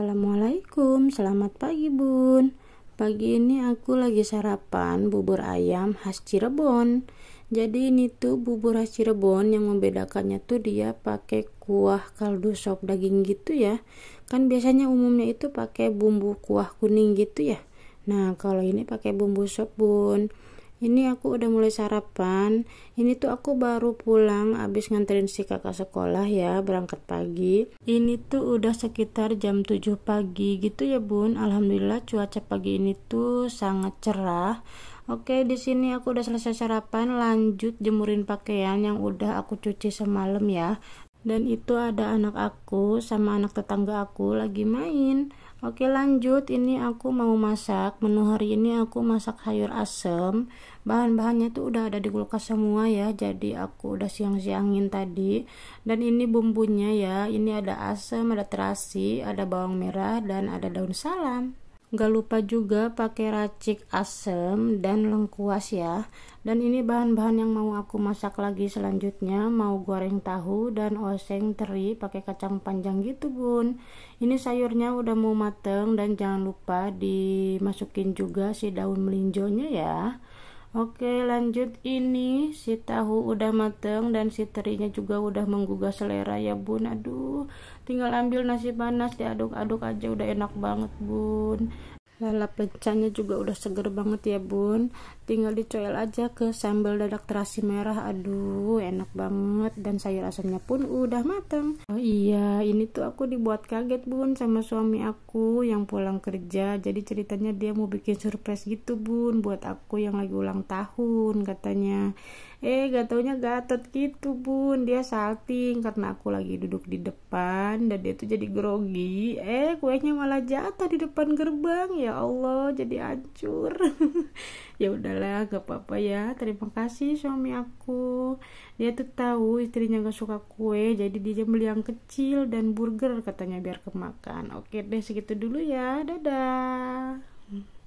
Assalamualaikum, selamat pagi bun Pagi ini aku lagi sarapan bubur ayam khas Cirebon Jadi ini tuh bubur khas Cirebon yang membedakannya tuh dia pakai kuah kaldu sop daging gitu ya Kan biasanya umumnya itu pakai bumbu kuah kuning gitu ya Nah kalau ini pakai bumbu sop bun ini aku udah mulai sarapan ini tuh aku baru pulang abis nganterin si kakak sekolah ya berangkat pagi ini tuh udah sekitar jam 7 pagi gitu ya bun alhamdulillah cuaca pagi ini tuh sangat cerah Oke, di sini aku udah selesai sarapan, lanjut jemurin pakaian yang udah aku cuci semalam ya dan itu ada anak aku sama anak tetangga aku lagi main oke lanjut ini aku mau masak menu hari ini aku masak sayur asem bahan-bahannya tuh udah ada di kulkas semua ya jadi aku udah siang-siangin tadi dan ini bumbunya ya ini ada asem ada terasi ada bawang merah dan ada daun salam Gak lupa juga pakai racik asem dan lengkuas ya. Dan ini bahan-bahan yang mau aku masak lagi selanjutnya. Mau goreng tahu dan oseng teri pakai kacang panjang gitu bun. Ini sayurnya udah mau mateng dan jangan lupa dimasukin juga si daun melinjonya ya. Oke lanjut ini si tahu udah mateng dan si terinya juga udah menggugah selera ya bun Aduh tinggal ambil nasi panas diaduk-aduk aja udah enak banget bun lala pecahnya juga udah seger banget ya bun tinggal dicoyel aja ke sambal dadak terasi merah aduh enak banget dan sayur asamnya pun udah mateng oh iya ini tuh aku dibuat kaget bun sama suami aku yang pulang kerja jadi ceritanya dia mau bikin surprise gitu bun buat aku yang lagi ulang tahun katanya eh gak taunya gatot gitu bun dia salting karena aku lagi duduk di depan dan dia tuh jadi grogi eh kuenya malah jatuh di depan gerbang ya Allah jadi hancur ya udahlah gak apa-apa ya terima kasih suami aku dia tuh tahu istrinya gak suka kue jadi dia beli yang kecil dan burger katanya biar kemakan oke deh segitu dulu ya dadah